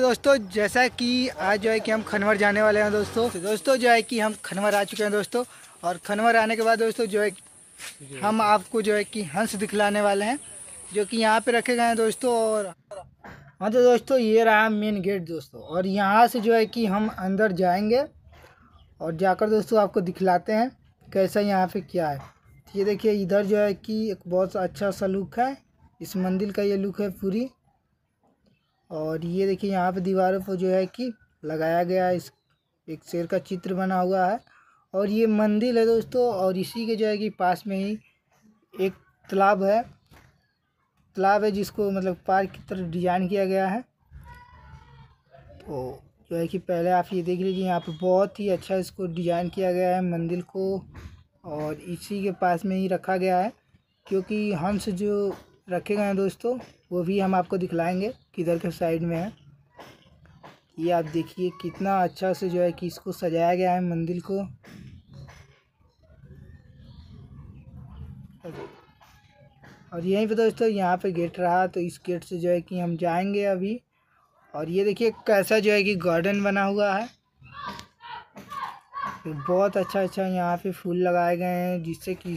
दोस्तों दोस्तों जैसा कि आज जो है कि हम खनवर जाने वाले हैं दोस्तों तो दोस्तों जो है कि हम खनवर आ चुके हैं दोस्तों और खनवर आने के बाद दोस्तों जो है हम आपको जो है कि हंस दिखलाने वाले हैं जो कि यहाँ पे रखे गए हैं दोस्तों और हाँ तो दोस्तों ये रहा मेन गेट दोस्तों और यहाँ से जो है कि हम अंदर जाएंगे और जाकर दोस्तों आपको दिखलाते हैं कैसा यहाँ पे क्या है तो ये देखिए इधर जो है कि एक बहुत अच्छा सा लुक है इस मंदिर का ये लुक है पूरी और ये देखिए यहाँ पे दीवारों पर जो है कि लगाया गया इस एक शेर का चित्र बना हुआ है और ये मंदिर है दोस्तों और इसी के जो है कि पास में ही एक तालाब है तालाब है जिसको मतलब पार्क की तरफ डिजाइन किया गया है तो जो है कि पहले आप ये देख लीजिए यहाँ पे बहुत ही अच्छा इसको डिजाइन किया गया है मंदिर को और इसी के पास में ही रखा गया है क्योंकि हंस जो रखे गए हैं दोस्तों वो भी हम आपको दिखलाएंगे किधर के साइड में है ये आप देखिए कितना अच्छा से जो है कि इसको सजाया गया है मंदिर को और यहीं पे तो दोस्तों यहाँ पे गेट रहा तो इस गेट से जो है कि हम जाएंगे अभी और ये देखिए कैसा जो है कि गार्डन बना हुआ है तो बहुत अच्छा अच्छा यहाँ पे फूल लगाए गए हैं जिससे कि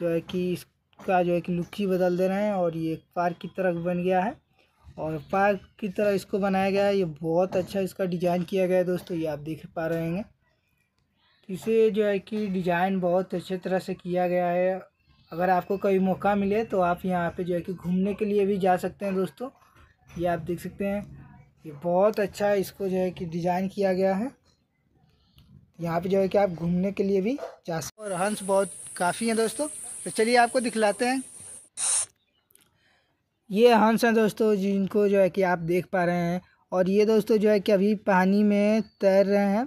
जो है कि इस का जो है कि लुक ही बदल दे रहे हैं और ये पार्क की तरह बन गया है और पार्क की तरह इसको बनाया गया है ये बहुत अच्छा इसका डिज़ाइन किया गया है दोस्तों ये आप देख पा रहे हैं इसे जो है कि डिज़ाइन बहुत अच्छे तरह से किया गया है अगर आपको कभी मौका मिले तो आप यहाँ पे जो है कि घूमने के लिए भी जा सकते हैं दोस्तों ये आप देख सकते हैं ये बहुत अच्छा इसको जो है कि डिज़ाइन किया गया है यहाँ पे जो है कि आप घूमने के लिए भी जा सकते और हंस बहुत काफ़ी हैं दोस्तों तो चलिए आपको दिखलाते हैं ये हंस हैं दोस्तों जिनको जो है कि आप देख पा रहे हैं और ये दोस्तों जो है कि अभी पानी में तैर रहे हैं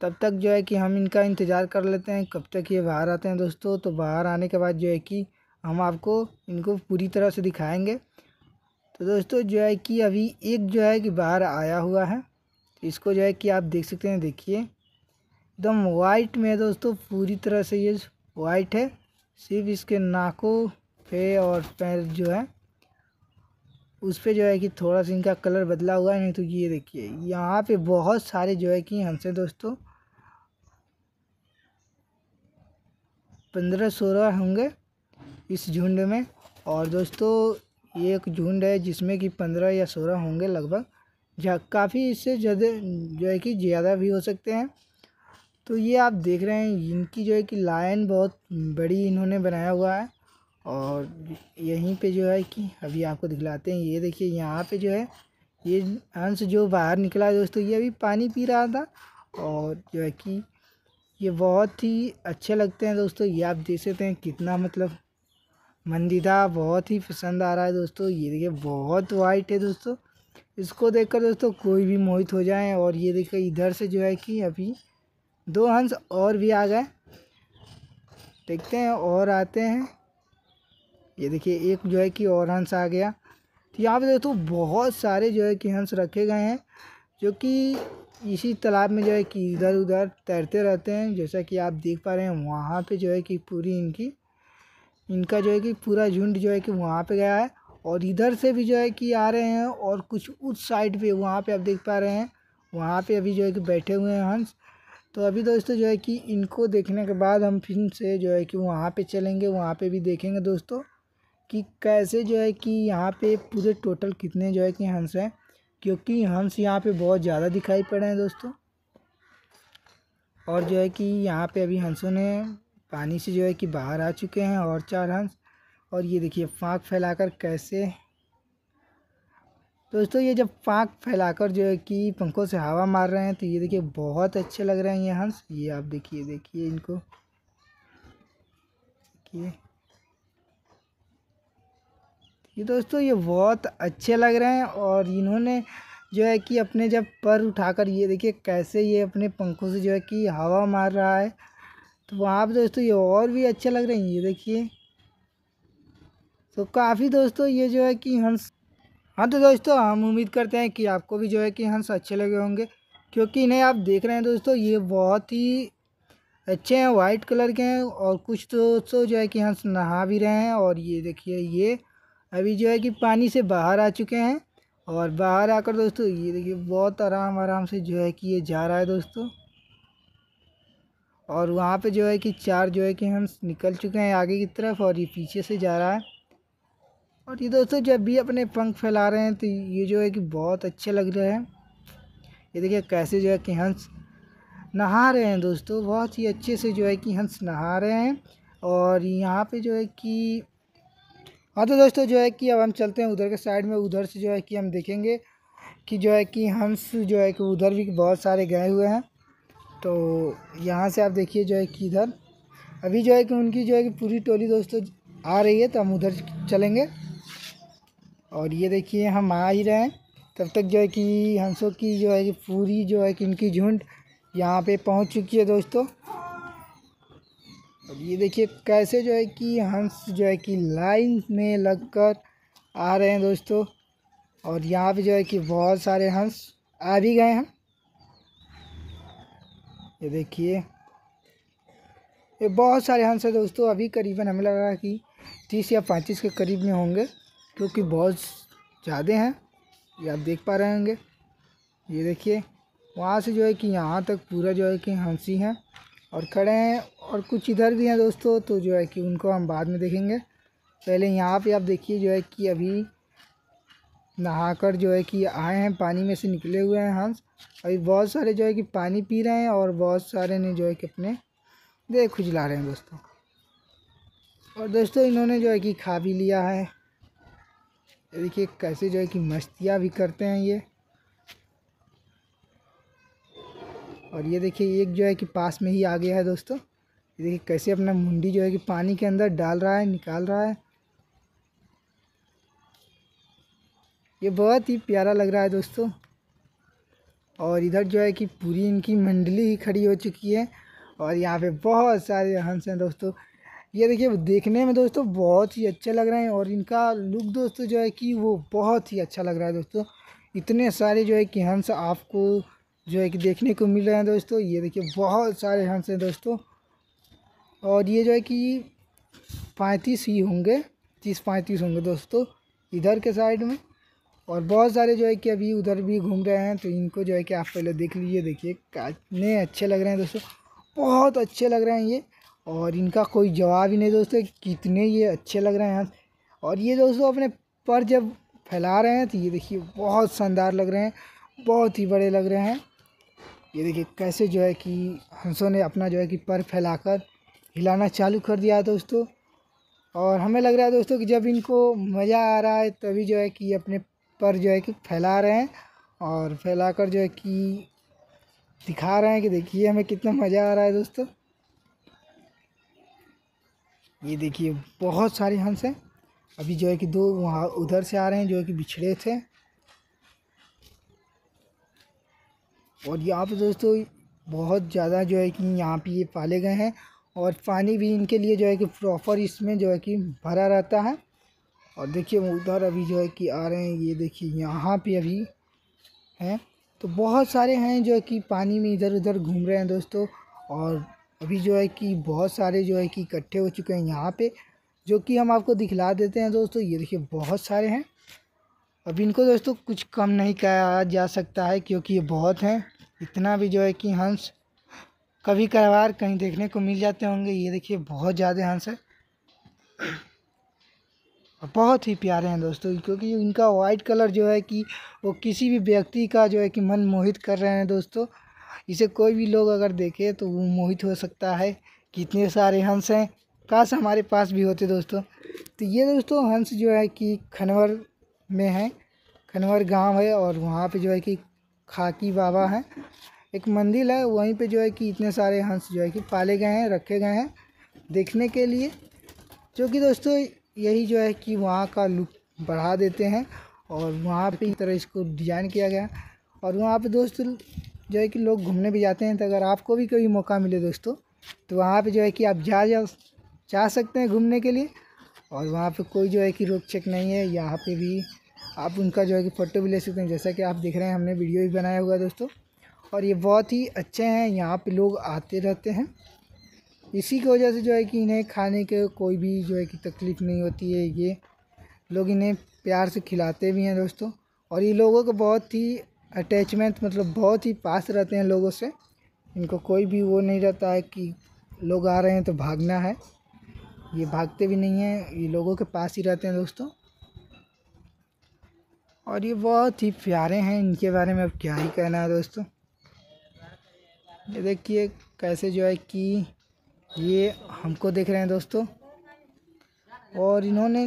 तब तक जो है कि हम इनका इंतज़ार कर लेते हैं कब तक ये बाहर आते हैं दोस्तों तो बाहर आने के बाद जो है कि हम आपको इनको पूरी तरह से दिखाएंगे तो दोस्तों जो है कि अभी एक जो है कि बाहर आया हुआ है इसको जो है कि आप देख सकते हैं देखिए एकदम वाइट में दोस्तों पूरी तरह से ये वाइट है सिर्फ इसके नाकों पे और पैर जो है उस पर जो है कि थोड़ा सा इनका कलर बदला हुआ है नहीं तो ये देखिए यहाँ पे बहुत सारे जो है कि हमसे दोस्तों पंद्रह सोलह होंगे इस झुंड में और दोस्तों ये एक झुंड है जिसमें कि पंद्रह या सोलह होंगे लगभग काफ़ी इससे ज़्यादा जो है कि ज़्यादा भी हो सकते हैं तो ये आप देख रहे हैं इनकी जो है कि लाइन बहुत बड़ी इन्होंने बनाया हुआ है और यहीं पे जो है कि अभी आपको दिखलाते हैं ये देखिए यहाँ पे जो है ये अंश जो बाहर निकला है दोस्तों ये अभी पानी पी रहा था और जो है कि ये बहुत ही अच्छे लगते हैं दोस्तों ये आप देख सकते हैं कितना मतलब मंदीदा बहुत ही पसंद आ रहा है दोस्तों ये देखिए बहुत वाइट है दोस्तों इसको देखकर दोस्तों कोई भी मोहित हो जाए और ये देखिए इधर से जो है कि अभी दो हंस और भी आ गए देखते हैं और आते हैं ये देखिए एक जो है कि और हंस आ गया तो यहाँ पे दोस्तों बहुत सारे जो है कि हंस रखे गए हैं जो कि इसी तालाब में जो है कि इधर उधर तैरते रहते हैं जैसा कि आप देख पा रहे हैं वहाँ पे जो है कि पूरी इनकी इनका जो है कि पूरा झुंड जो है कि वहाँ पे गया है और इधर से भी जो है कि आ रहे हैं और कुछ उस साइड पे वहाँ पे आप देख पा रहे हैं वहाँ पे अभी जो है कि बैठे हुए हैं हंस तो अभी दोस्तों जो है कि इनको देखने के बाद हम फिर से जो है कि वहाँ पे चलेंगे वहाँ पे भी देखेंगे दोस्तों कि कैसे जो है कि यहाँ पे पूरे टोटल कितने जो है कि हंस हैं क्योंकि हंस यहाँ पे बहुत ज़्यादा दिखाई पड़े हैं दोस्तों और जो है कि यहाँ पे अभी हंसों ने पानी से जो है कि बाहर आ चुके हैं और चार हंस और ये देखिए फाँक फैला कैसे तो दोस्तों ये जब पाँख फैलाकर जो है कि पंखों से हवा मार रहे हैं तो ये देखिए बहुत अच्छे लग रहे हैं ये हंस ये आप देखिए देखिए इनको देखिए ये दोस्तों ये बहुत अच्छे लग रहे हैं और इन्होंने जो है कि अपने जब पर उठाकर ये देखिए कैसे ये अपने पंखों से जो है कि हवा मार रहा है तो वहाँ पर दोस्तों ये और भी अच्छे लग रहे हैं ये देखिए तो काफ़ी दोस्तों ये जो है कि हंस हाँ तो दोस्तों हम उम्मीद करते हैं कि आपको भी जो है कि हंस अच्छे लगे होंगे क्योंकि इन्हें आप देख रहे हैं दोस्तों ये बहुत ही अच्छे हैं वाइट कलर के हैं और कुछ तो दोस्तों जो है कि हंस नहा भी रहे हैं और ये देखिए ये अभी जो है कि पानी से बाहर आ चुके हैं और बाहर आकर दोस्तों ये देखिए बहुत आराम आराम से जो है कि ये जा रहा है दोस्तों और वहाँ पे जो है कि चार जो है कि हंस निकल चुके हैं आगे की तरफ और ये पीछे से जा रहा है और ये दोस्तों जब भी अपने पंख फैला रहे हैं तो ये जो है कि बहुत अच्छे लग रहे हैं ये देखिए कैसे जो है कि हंस नहा रहे हैं दोस्तों बहुत ही अच्छे से जो है कि हंस नहा रहे हैं और यहाँ पे जो है कि हाँ तो दोस्तों जो है कि अब हम चलते हैं उधर के साइड में उधर से जो है कि हम देखेंगे कि जो है कि हंस जो है कि उधर भी बहुत सारे गए हुए हैं तो यहाँ से आप देखिए जो है कि इधर अभी जो है कि उनकी जो है कि पूरी टोली दोस्तों आ रही है तो हम उधर चलेंगे और ये देखिए हम आ ही रहे हैं तब तक जो है कि हंसों की जो है कि पूरी जो है कि इनकी झुंड यहाँ पे पहुँच चुकी है दोस्तों और ये देखिए कैसे जो है कि हंस जो है कि लाइन में लगकर आ रहे हैं दोस्तों और यहाँ पे जो है कि बहुत सारे हंस आ भी गए हैं ये देखिए ये बहुत सारे हंस है दोस्तों अभी करीबन हमें लग रहा है कि तीस या पैंतीस के करीब में होंगे क्योंकि बहुत ज़्यादा हैं ये आप देख पा रहे होंगे ये देखिए वहाँ से जो है कि यहाँ तक पूरा जो है कि हंसी हैं और खड़े हैं और कुछ इधर भी हैं दोस्तों तो जो है कि उनको हम बाद में देखेंगे पहले यहाँ पे आप देखिए जो है कि अभी नहाकर जो है कि आए हैं पानी में से निकले हुए हैं हंस अभी बहुत सारे जो है कि पानी पी रहे हैं और बहुत सारे ने जो है कि अपने देख खुजला रहे हैं दोस्तों और दोस्तों इन्होंने जो है कि खा भी लिया है देखिए कैसे जो है कि मस्तियाँ भी करते हैं ये और ये देखिए एक जो है कि पास में ही आ गया है दोस्तों ये देखिए कैसे अपना मुंडी जो है कि पानी के अंदर डाल रहा है निकाल रहा है ये बहुत ही प्यारा लग रहा है दोस्तों और इधर जो है कि पूरी इनकी मंडली ही खड़ी हो चुकी है और यहाँ पे बहुत सारे हंस हैं दोस्तों ये देखिए देखने में दोस्तों बहुत ही अच्छे लग रहे हैं और इनका लुक दोस्तों जो है कि वो बहुत ही अच्छा लग रहा है दोस्तों इतने सारे जो है कि हंस आपको जो है कि देखने को मिल रहे हैं दोस्तों ये देखिए बहुत सारे हंस हैं दोस्तों और ये जो है कि पैंतीस ही होंगे तीस पैंतीस होंगे दोस्तों इधर के साइड में और बहुत सारे जो है कि अभी उधर भी घूम रहे हैं तो इनको जो है कि आप पहले देख लीजिए देखिए कितने अच्छे लग रहे हैं दोस्तों बहुत अच्छे लग रहे हैं ये और इनका कोई जवाब ही नहीं दोस्तों कितने ये अच्छे लग रहे हैं और ये दोस्तों अपने पर जब फैला रहे हैं तो ये देखिए बहुत शानदार लग रहे हैं बहुत ही बड़े लग रहे हैं ये देखिए कैसे जो है कि हंसों ने अपना जो है कि पर फैलाकर हिलाना चालू कर दिया दोस्तों और हमें लग रहा है दोस्तों कि जब इनको मज़ा आ रहा है तभी जो है कि अपने पर जो है कि फैला रहे हैं और फैलाकर जो है कि दिखा रहे हैं कि देखिए हमें कितना मज़ा आ रहा है दोस्तों ये देखिए बहुत सारे हंस हैं अभी जो है कि दो वहाँ उधर से आ रहे हैं जो है कि बिछड़े थे और यहाँ पे दोस्तों बहुत ज़्यादा जो है कि यहाँ पे ये पाले गए हैं और पानी भी इनके लिए जो है कि प्रॉपर इसमें जो है कि भरा रहता है और देखिए वो उधर अभी जो है कि आ रहे हैं ये देखिए यहाँ पे अभी हैं तो बहुत सारे हैं जो है कि पानी में इधर उधर घूम रहे हैं दोस्तों और अभी जो है कि बहुत सारे जो है कि इकट्ठे हो चुके हैं यहाँ पे जो कि हम आपको दिखला देते हैं दोस्तों ये देखिए बहुत सारे हैं अब इनको दोस्तों कुछ कम नहीं कहा जा सकता है क्योंकि ये बहुत हैं इतना भी जो है कि हंस कभी कभार कहीं देखने को मिल जाते होंगे ये देखिए बहुत ज़्यादा हंस है और बहुत ही प्यारे हैं दोस्तों क्योंकि इनका वाइट कलर जो है कि वो किसी भी व्यक्ति का जो है कि मन मोहित कर रहे हैं दोस्तों इसे कोई भी लोग अगर देखे तो वो मोहित हो सकता है कितने सारे हंस हैं काश हमारे पास भी होते दोस्तों तो ये दोस्तों हंस जो है कि खनवर में है खनवर गांव है और वहाँ पे जो है कि खाकी बाबा हैं एक मंदिर है वहीं पे जो है कि इतने सारे हंस जो है कि पाले गए हैं रखे गए हैं देखने के लिए जो कि दोस्तों यही जो है कि वहाँ का लुक बढ़ा देते हैं और वहाँ पर इस तरह इसको डिज़ाइन किया गया और वहाँ पर दोस्तों जो है कि लोग घूमने भी जाते हैं तो अगर आपको भी कभी मौका मिले दोस्तों तो वहाँ पे जो है कि आप जा जा जा सकते हैं घूमने के लिए और वहाँ पे कोई जो है कि रोक चेक नहीं है यहाँ पे भी आप उनका जो है कि फ़ोटो भी ले सकते हैं जैसा कि आप देख रहे हैं हमने वीडियो भी बनाया हुआ दोस्तों और ये बहुत ही अच्छे हैं यहाँ पर लोग आते रहते हैं इसी की वजह से जो है कि इन्हें खाने के कोई भी जो है कि तकलीफ़ नहीं होती है ये लोग इन्हें प्यार से खिलाते भी हैं दोस्तों और ये लोगों को बहुत ही अटैचमेंट मतलब बहुत ही पास रहते हैं लोगों से इनको कोई भी वो नहीं रहता है कि लोग आ रहे हैं तो भागना है ये भागते भी नहीं हैं ये लोगों के पास ही रहते हैं दोस्तों और ये बहुत ही प्यारे हैं इनके बारे में अब क्या ही कहना है दोस्तों ये देखिए कैसे जो है कि ये हमको देख रहे हैं दोस्तों और इन्होंने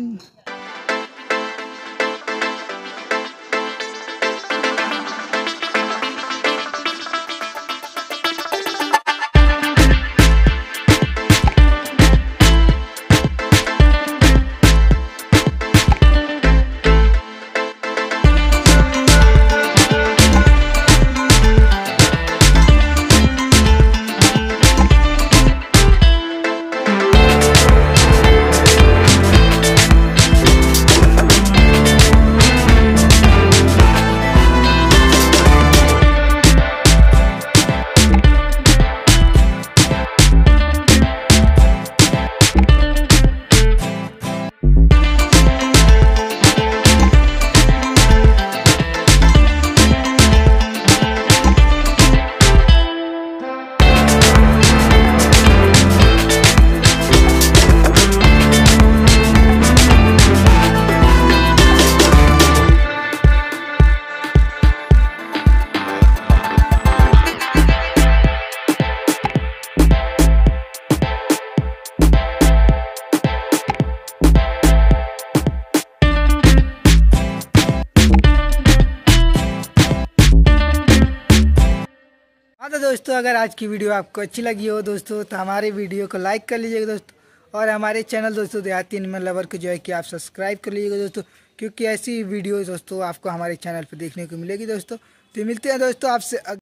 दोस्तों अगर आज की वीडियो आपको अच्छी लगी हो दोस्तों तो हमारे वीडियो को लाइक कर लीजिएगा दोस्तों और हमारे चैनल दोस्तों देहाती एनिमल लवर को जो है कि आप सब्सक्राइब कर लीजिएगा दोस्तों क्योंकि ऐसी वीडियो दोस्तों आपको हमारे चैनल पर देखने को मिलेगी दोस्तों तो मिलते हैं दोस्तों आपसे